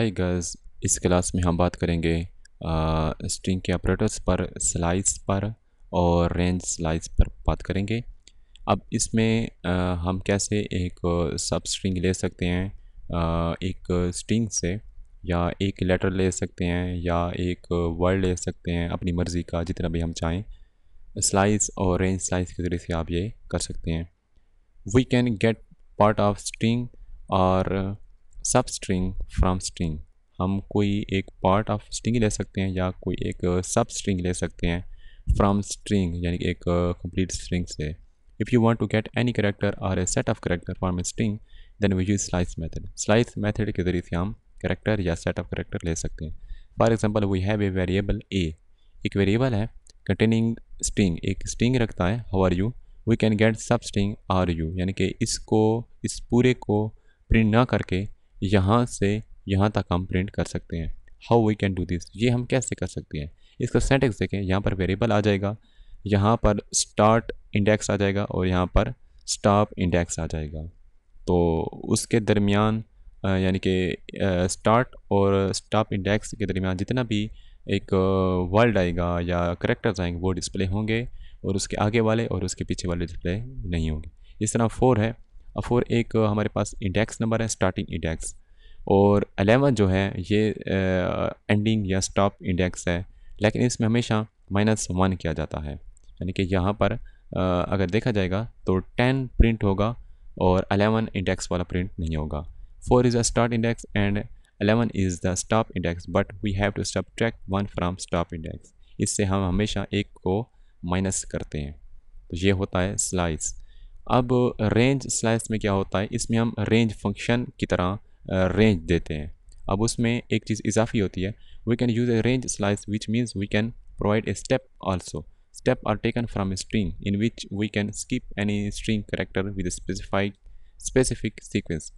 hi girls इस class में हम बात करेंगे आ, स्ट्रिंग के ऑपरेटर्स पर स्लाइस पर और रेंज स्लाइस पर बात करेंगे अब इसमें आ, हम कैसे एक सब स्ट्रिंग ले सकते हैं आ, एक स्ट्रिंग से या एक लेटर ले सकते हैं या एक वर्ड ले सकते हैं अपनी मर्ज़ी का जितना भी हम चाहें स्लाइस और रेंज स्लाइस के ज़रिए से आप ये कर सकते हैं we can get part of string और सब स्ट्रिंग फ्राम स्ट्रिंग हम कोई एक पार्ट ऑफ स्ट्रिंग ले सकते हैं या कोई एक सब uh, स्ट्रिंग ले सकते हैं फ्राम स्ट्रिंग यानी कि एक कंप्लीट uh, स्ट्रिंग से if you want to get any character और a set of character from a string then we use slice method slice method के ज़रिए से हम करेक्टर या सेट ऑफ करेक्टर ले सकते हैं for example we have a variable a एक वेरिएबल है कंटेनिंग स्ट्रिंग एक स्ट्रिंग रखता है how are you we can get substring are you यानी कि इसको इस पूरे को प्रिंट ना करके यहाँ से यहाँ तक हम प्रिंट कर सकते हैं how we can do this ये हम कैसे कर सकते हैं इसका सेंटेक्स देखें यहाँ पर वेरिएबल आ जाएगा यहाँ पर स्टार्ट इंडेक्स आ जाएगा और यहाँ पर स्टॉप इंडेक्स आ जाएगा तो उसके दरमियान यानी कि स्टार्ट और स्टॉप इंडेक्स के दरमियान जितना भी एक वर्ल्ड आएगा या करेक्टर्स आएंगे वो डिस्प्ले होंगे और उसके आगे वाले और उसके पीछे वाले डिस्प्ले नहीं होंगे इस तरह फोर है फोर एक हमारे पास इंडेक्स नंबर है स्टार्टिंग इंडेक्स और अलेवन जो है ये एंडिंग या स्टॉप इंडेक्स है लेकिन इसमें हमेशा माइनस वन किया जाता है यानी कि यहाँ पर आ, अगर देखा जाएगा तो टेन प्रिंट होगा और अलेवन इंडेक्स वाला प्रिंट नहीं होगा four is a start index and eleven is the stop index but we have to track one from stop index इससे हम हमेशा एक को माइनस करते हैं तो ये होता है स्लाइस अब रेंज स्लाइस में क्या होता है इसमें हम रेंज फंक्शन की तरह रेंज देते हैं अब उसमें एक चीज़ इजाफी होती है we can use a range slice which means we can provide a step also step are taken from string in which we can skip any string character with specified specific sequence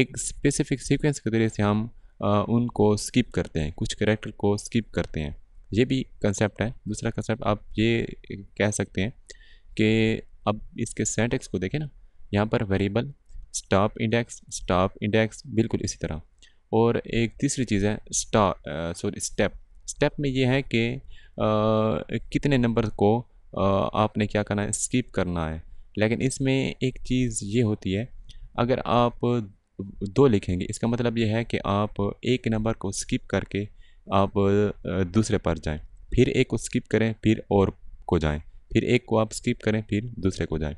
एक specific sequence के जरिए से हम आ, उनको skip करते हैं कुछ character को स्किप करते हैं ये भी कंसेप्ट है दूसरा कंसेप्ट आप ये कह सकते हैं कि अब इसके सेंटेक्स को देखें ना यहाँ पर variable stop index stop index बिल्कुल इसी तरह और एक तीसरी चीज़ है स्टॉप सॉरी स्टेप स्टेप में ये है कि कितने नंबर को आ, आपने क्या करना है स्किप करना है लेकिन इसमें एक चीज़ ये होती है अगर आप दो लिखेंगे इसका मतलब ये है कि आप एक नंबर को स्किप करके आप दूसरे पर जाएं फिर एक को स्किप करें फिर और को जाएं फिर एक को आप स्किप करें फिर दूसरे को जाएँ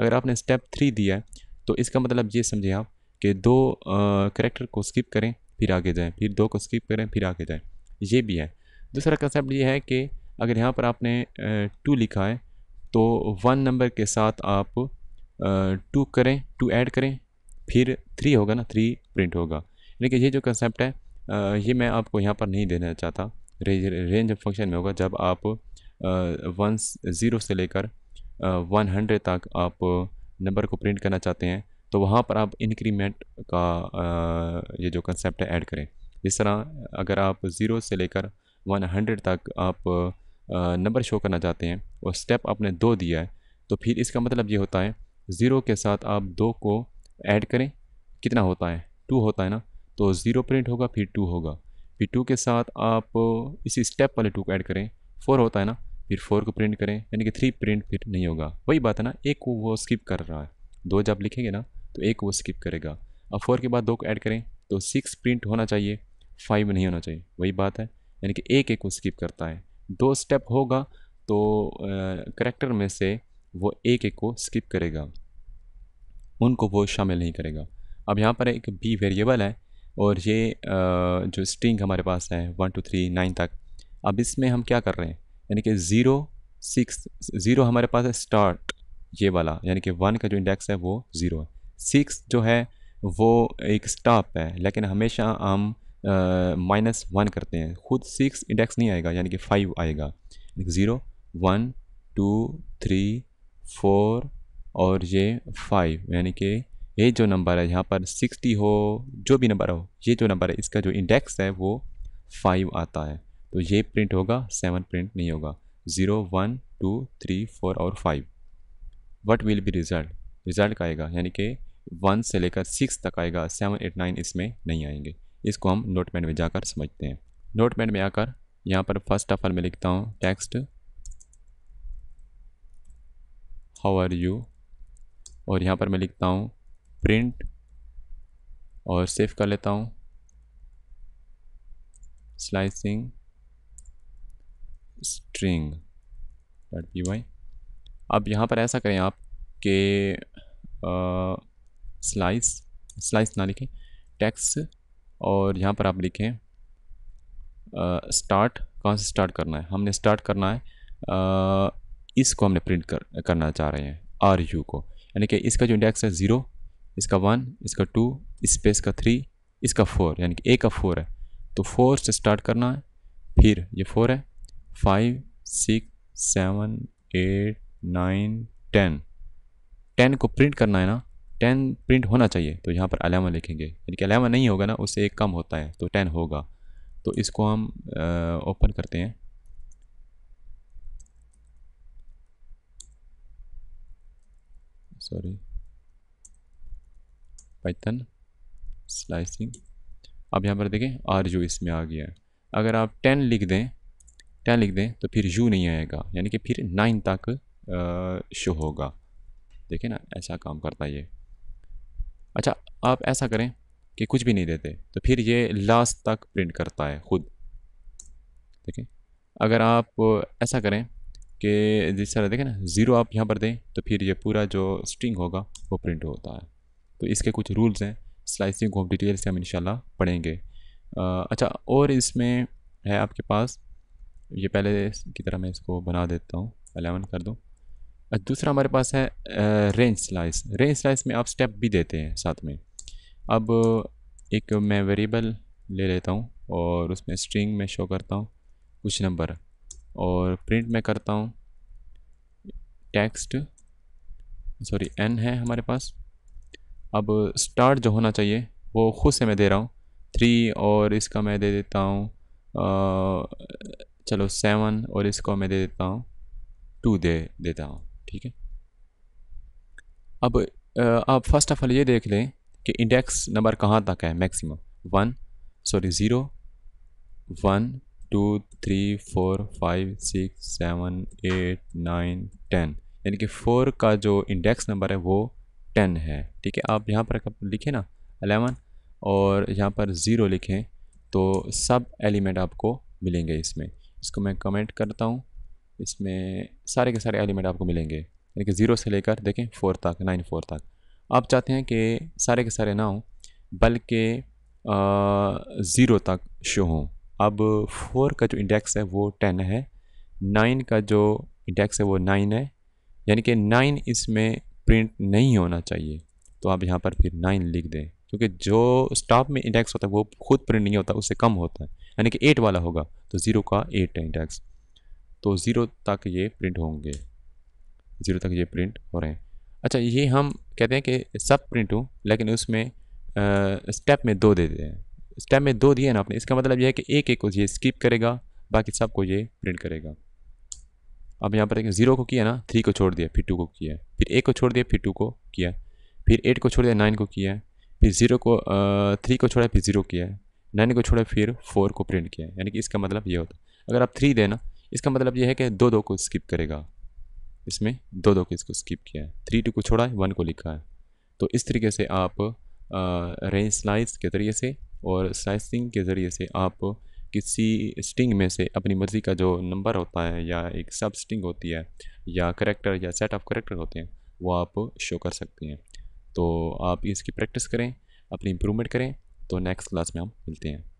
अगर आपने स्टेप थ्री दिया है तो इसका मतलब ये समझें आप कि दो करेक्टर को स्किप करें फिर आगे जाएं फिर दो को स्किप करें फिर आगे जाएं ये भी है दूसरा कंसेप्ट ये है कि अगर यहाँ पर आपने टू लिखा है तो वन नंबर के साथ आप टू करें टू ऐड करें फिर थ्री होगा ना थ्री प्रिंट होगा लेकिन ये जो कंसेप्ट है ये मैं आपको यहाँ पर नहीं देना चाहता रेंज ऑफ फंक्शन में होगा जब आप वन ज़ीरो से लेकर वन हंड्रेड तक आप नंबर को प्रिंट करना चाहते हैं तो वहाँ पर आप इंक्रीमेंट का ये जो कंसेप्ट है ऐड करें इस तरह अगर आप ज़ीरो से लेकर वन हंड्रेड तक आप नंबर शो करना चाहते हैं और स्टेप आपने दो दिया है तो फिर इसका मतलब ये होता है ज़ीरो के साथ आप दो को ऐड करें कितना होता है टू होता है ना तो ज़ीरो प्रिंट होगा फिर टू होगा फिर टू के साथ आप इसी स्टेप वाले टू को ऐड करें फोर होता है ना फिर फोर को प्रिंट करें यानी कि थ्री प्रिंट फिर नहीं होगा वही बात है ना एक को वो स्किप कर रहा है दो जब लिखेंगे ना तो एक वो स्किप करेगा अब फोर के बाद दो को ऐड करें तो सिक्स प्रिंट होना चाहिए फाइव नहीं होना चाहिए वही बात है यानी कि एक एक को स्किप करता है दो स्टेप होगा तो करेक्टर में से वो एक एक को स्किप करेगा उनको वो शामिल नहीं करेगा अब यहाँ पर एक बी वेरिएबल है और ये आ, जो स्ट्रिंग हमारे पास है वन टू थ्री नाइन तक अब इसमें हम क्या कर रहे हैं यानी कि ज़ीरो सिक्स ज़ीरो हमारे पास है स्टार्ट ये वाला यानी कि वन का जो इंडेक्स है वो ज़ीरो है सिक्स जो है वो एक स्टॉप है लेकिन हमेशा हम माइनस वन करते हैं खुद सिक्स इंडेक्स नहीं आएगा यानी कि फाइव आएगा zero one two three four और ये फाइव यानी कि ये जो नंबर है यहाँ पर सिक्सटी हो जो भी नंबर हो ये जो नंबर है इसका जो इंडेक्स है वो फाइव आता है तो ये प्रिंट होगा सेवन प्रिंट नहीं होगा zero one two three four और five what will be result result का आएगा यानी कि वन से लेकर सिक्स तक आएगा सेवन एट नाइन इसमें नहीं आएंगे इसको हम नोट पैड में जाकर समझते हैं नोट पैड में आकर यहाँ पर फर्स्ट ऑफ ऑल मैं लिखता हूँ टेक्स्ट हाउ आर यू और यहाँ पर मैं लिखता हूँ प्रिंट और सेव कर लेता हूँ slicing string dot P Y अब यहाँ पर ऐसा करें आप कि स्लाइस स्लाइस ना लिखें टैक्स और यहाँ पर आप लिखें स्टार्ट कहाँ से स्टार्ट करना है हमने स्टार्ट करना है आ, इसको हमने प्रिंट कर करना चाह रहे हैं आर यू को यानी कि इसका जो इंडेक्स है ज़ीरो इसका वन इसका टू स्पेस का थ्री इसका फोर यानी कि ए का फोर है तो फोर से स्टार्ट करना है फिर ये फोर है five six seven eight nine ten ten को प्रिंट करना है ना टेन प्रिंट होना चाहिए तो यहाँ पर अलेवन लिखेंगे यानी कि अलेवन नहीं होगा ना उससे एक कम होता है तो टेन होगा तो इसको हम ओपन करते हैं सॉरी पैथन स्लाइसिंग अब यहाँ पर देखें आर जो इसमें आ गया है अगर आप टेन लिख दें टेन लिख दें तो फिर यू नहीं आएगा यानी कि फिर नाइन तक शो होगा देखें ना ऐसा काम करता है ये अच्छा आप ऐसा करें कि कुछ भी नहीं देते तो फिर ये लास्ट तक प्रिंट करता है ख़ुद देखें अगर आप ऐसा करें कि जिस तरह देखें ना ज़ीरो आप यहाँ पर दें तो फिर ये पूरा जो स्ट्रिंग होगा वो प्रिंट होता है तो इसके कुछ रूल्स हैं स्लाइसिंग को डिटेल से हम इंशाल्लाह पढ़ेंगे आ, अच्छा और इसमें है आपके पास ये पहले की तरह मैं इसको बना देता हूँ अलेवन कर दूँ दूसरा हमारे पास है रेंज स्लाइस रेंज स्लाइस में आप स्टेप भी देते हैं साथ में अब एक मैं वेरिएबल ले लेता हूँ और उसमें स्ट्रिंग में शो करता हूँ कुछ नंबर और प्रिंट में करता हूँ टेक्स्ट सॉरी एन है हमारे पास अब स्टार्ट जो होना चाहिए वो खुद से मैं दे रहा हूँ थ्री और इसका मैं दे देता हूँ चलो सेवन और इसको मैं दे देता हूँ टू दे देता हूँ ठीक है अब आप फर्स्ट ऑफ ऑल ये देख लें कि इंडेक्स नंबर कहाँ तक है maximum one sorry zero one two three four five six seven eight nine ten यानी कि फोर का जो इंडेक्स नंबर है वो टेन है ठीक है आप यहाँ पर लिखें ना अलेवन और यहाँ पर ज़ीरो लिखें तो सब एलिमेंट आपको मिलेंगे इसमें इसको मैं कमेंट करता हूँ इसमें सारे के सारे एलिमेंट आपको मिलेंगे यानी कि ज़ीरो से लेकर देखें फोर तक नाइन फोर तक आप चाहते हैं कि सारे के सारे ना हों बल्कि ज़ीरो तक शो हों अब फोर का जो इंडेक्स है वो टेन है नाइन का जो इंडेक्स है वो नाइन है यानी कि नाइन इसमें प्रिंट नहीं होना चाहिए तो आप यहाँ पर फिर नाइन लिख दें क्योंकि जो स्टॉप में इंडेक्स होता है वो खुद प्रिंट नहीं होता उससे कम होता है यानी कि एट वाला होगा तो ज़ीरो का एट है इंडेक्स तो ज़ीरो तक ये प्रिंट होंगे ज़ीरो तक ये प्रिंट हो रहे हैं अच्छा ये हम कहते हैं कि सब प्रिंट हो लेकिन उसमें स्टेप में दो दे देते हैं स्टेप में दो दिए ना आपने इसका मतलब यह है कि एक एक को ये स्किप करेगा बाकी सब को ये प्रिंट करेगा अब यहाँ पर देखें ज़ीरो को किया ना थ्री को छोड़ दिया फिर टू को किया फिर एक को छोड़ दिया फिर टू को किया फिर एट को छोड़ दिया नाइन को किया फिर ज़ीरो को थ्री को छोड़ा फिर ज़ीरो किया नाइन को छोड़े फिर फोर को प्रिंट किया है यानी कि इसका मतलब ये होता है अगर आप थ्री देना इसका मतलब ये है कि दो दो को स्किप करेगा इसमें दो दो को इसको स्किप किया है थ्री टू को छोड़ा है वन को लिखा है तो इस तरीके से आप रेंज स्लाइस के ज़रिए से और स्लाइसिंग के ज़रिए से आप किसी स्टिंग में से अपनी मर्ज़ी का जो नंबर होता है या एक सब स्टिंग होती है या करेक्टर या सेट ऑफ करेक्टर होते हैं वो आप शो कर सकते हैं तो आप इसकी प्रैक्टिस करें अपनी इम्प्रूवमेंट करें तो नेक्स्ट क्लास में हम मिलते हैं